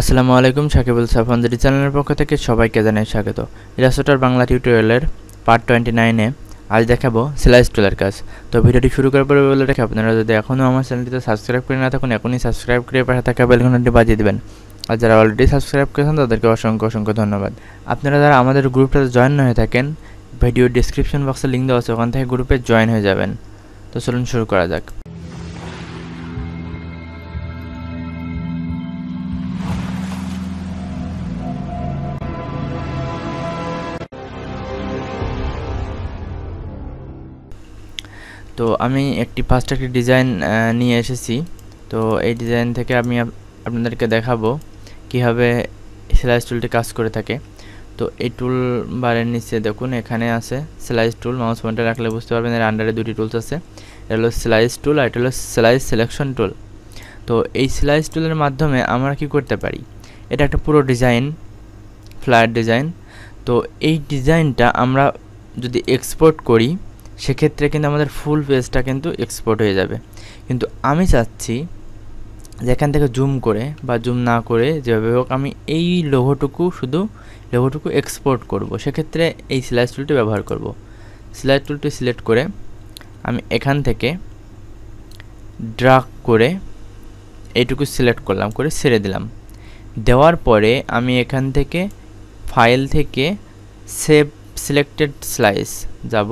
আসসালামু আলাইকুম সাকিবুল সাফানদের চ্যানেলের পক্ষ থেকে সবাইকে জানাই স্বাগত ইরাসোটার বাংলা টিউটোরিয়ালের পার্ট টোয়েন্টি নাইনে আজ দেখাবো সেলাই টুলের কাজ তো ভিডিওটি শুরু করার পরে বলে রেখে আপনারা যদি এখনও আমার চ্যানেলটিতে সাবস্ক্রাইব করে না থাকুন এখনই সাবস্ক্রাইব করে পাশে থাকা বেলঘনটি বাজিয়ে দেবেন আর যারা অলরেডি সাবস্ক্রাইব করেছেন তাদেরকে অসংখ্য অসংখ্য ধন্যবাদ আপনারা যারা আমাদের গ্রুপটাতে জয়েন হয়ে থাকেন ভিডিও ডিসক্রিপশন বক্সে লিঙ্ক দেওয়া আছে ওখান থেকে গ্রুপে জয়েন হয়ে যাবেন তো চলুন শুরু করা যাক তো আমি একটি ফার্স্ট একটি ডিজাইন নিয়ে এসেছি তো এই ডিজাইন থেকে আমি আপনাদেরকে দেখাবো কীভাবে স্লাইস টুলটি কাজ করে থাকে তো এই টুল বারের নিচে দেখুন এখানে আছে স্লাইস টুল মাউস পয়েন্টে রাখলে বুঝতে পারবেন এর আন্ডারে দুটি টুলস আছে এটা হলো স্লাইস টুল আর এটা হলো স্লাইস সিলেকশন টুল তো এই স্লাইস টুলের মাধ্যমে আমরা কি করতে পারি এটা একটা পুরো ডিজাইন ফ্লায়ার ডিজাইন তো এই ডিজাইনটা আমরা যদি এক্সপোর্ট করি সেক্ষেত্রে কিন্তু আমাদের ফুল পেজটা কিন্তু এক্সপোর্ট হয়ে যাবে কিন্তু আমি চাচ্ছি যেখান থেকে জুম করে বা জুম না করে যেভাবে হোক আমি এই লোহোটুকু শুধু লোহোটুকু এক্সপোর্ট করব সেক্ষেত্রে এই সেলাই টুলটি ব্যবহার করব সেলাই টুলটি সিলেক্ট করে আমি এখান থেকে ড্রাগ করে এইটুকু সিলেক্ট করলাম করে ছেড়ে দিলাম দেওয়ার পরে আমি এখান থেকে ফাইল থেকে সেভ সিলেক্টেড স্লাইস যাব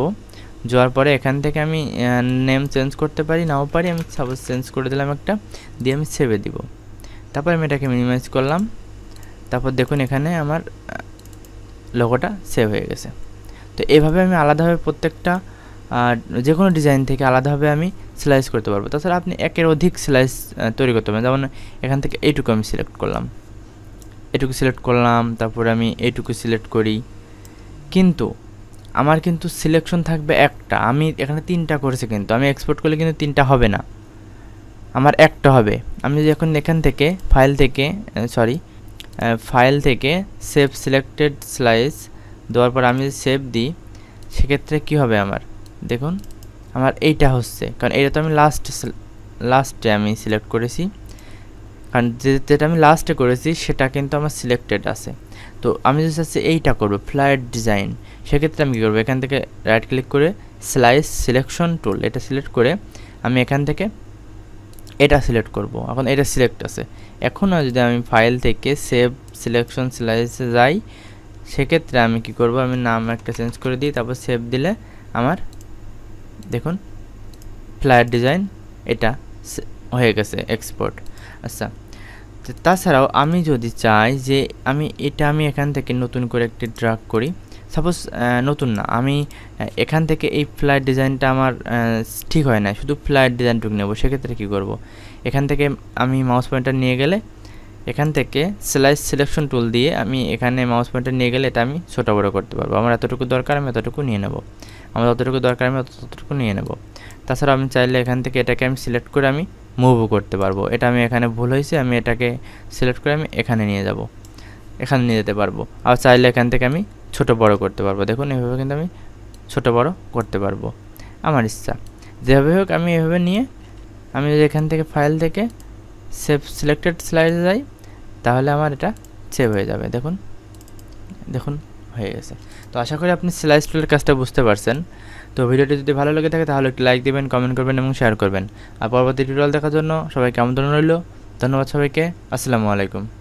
যাওয়ার পরে এখান থেকে আমি নেম চেঞ্জ করতে পারি নাও পারি আমি সাপোজ চেঞ্জ করে দিলাম একটা দিয়ে আমি সেভে দিব তারপর আমি এটাকে মিনিমাইজ করলাম তারপর দেখুন এখানে আমার লোগোটা সেভ হয়ে গেছে তো এইভাবে আমি আলাদাভাবে প্রত্যেকটা যে কোনো ডিজাইন থেকে আলাদাভাবে আমি স্লাইস করতে পারবো তাছাড়া আপনি একের অধিক স্লাইস তৈরি করতে পারেন যেমন এখান থেকে এইটুকু আমি সিলেক্ট করলাম এটুকু সিলেক্ট করলাম তারপরে আমি এইটুকু সিলেক্ট করি কিন্তু আমার কিন্তু সিলেকশন থাকবে একটা আমি এখানে তিনটা করেছি কিন্তু আমি এক্সপোর্ট করলে কিন্তু তিনটা হবে না আমার একটা হবে আমি যদি এখন এখান থেকে ফাইল থেকে সরি ফাইল থেকে সেভ সিলেক্টেড স্লাইস দেওয়ার পর আমি যদি সেভ দিই সেক্ষেত্রে কি হবে আমার দেখুন আমার এইটা হচ্ছে কারণ এটা তো আমি লাস্ট লাস্টে আমি সিলেক্ট করেছি কারণ যেটা আমি লাস্টে করেছি সেটা কিন্তু আমার সিলেক্টেড আছে তো আমি যদি চাচ্ছি এইটা করবো ফ্লাইট ডিজাইন সেক্ষেত্রে আমি কী করবো এখান থেকে রাইট ক্লিক করে স্লাইস সিলেকশন টুল এটা সিলেক্ট করে আমি এখান থেকে এটা সিলেক্ট করব এখন এটা সিলেক্ট আছে এখনও যদি আমি ফাইল থেকে সেভ সিলেকশন স্লাইসে যাই সেক্ষেত্রে আমি কি করব আমি নাম একটা চেঞ্জ করে দিই তারপর সেভ দিলে আমার দেখুন ফ্লায়ার ডিজাইন এটা হয়ে গেছে এক্সপোর্ট আচ্ছা তাছাড়াও আমি যদি চাই যে আমি এটা আমি এখান থেকে নতুন করে একটি ড্রাগ করি সাপোজ নতুন না আমি এখান থেকে এই ফ্লাইট ডিজাইনটা আমার ঠিক হয় না শুধু ফ্লাইট ডিজাইনটুকু নেব সেক্ষেত্রে কী করব। এখান থেকে আমি মাউস পয়েন্টার নিয়ে গেলে এখান থেকে স্লাইস সিলেকশন টুল দিয়ে আমি এখানে মাউস পয়েন্টার নিয়ে গেলে এটা আমি ছোটো বড়ো করতে পারবো আমার এতটুকু দরকার আমি এতটুকু নিয়ে নেব আমার যতটুকু দরকার আমি ততটুকু নিয়ে নেব তাছাড়া আমি চাইলে এখান থেকে এটাকে আমি সিলেক্ট করে আমি মুভ করতে পারবো এটা আমি এখানে ভুল হয়েছে আমি এটাকে সিলেক্ট করে আমি এখানে নিয়ে যাব এখানে নিয়ে যেতে পারবো আর চাইলে এখান থেকে আমি ছোট বড় করতে পারবো দেখুন এভাবে কিন্তু আমি ছোট বড় করতে পারবো আমার ইচ্ছা যেভাবে হোক আমি এভাবে নিয়ে আমি যদি এখান থেকে ফাইল থেকে সেভ সিলেক্টেড স্লাইডে যাই তাহলে আমার এটা সেভ হয়ে যাবে দেখুন দেখুন হয়ে গেছে তো আশা করি আপনি সেলাই স্টুলের কাজটা বুঝতে পারছেন তো ভিডিওটি যদি ভালো লেগে থাকে তাহলে একটি লাইক দেবেন কমেন্ট করবেন এবং শেয়ার করবেন আর পরবর্তী টিউটোরিয়াল দেখার জন্য সবাইকে আমন্ত্রণ রইল ধন্যবাদ সবাইকে আসসালামু আলাইকুম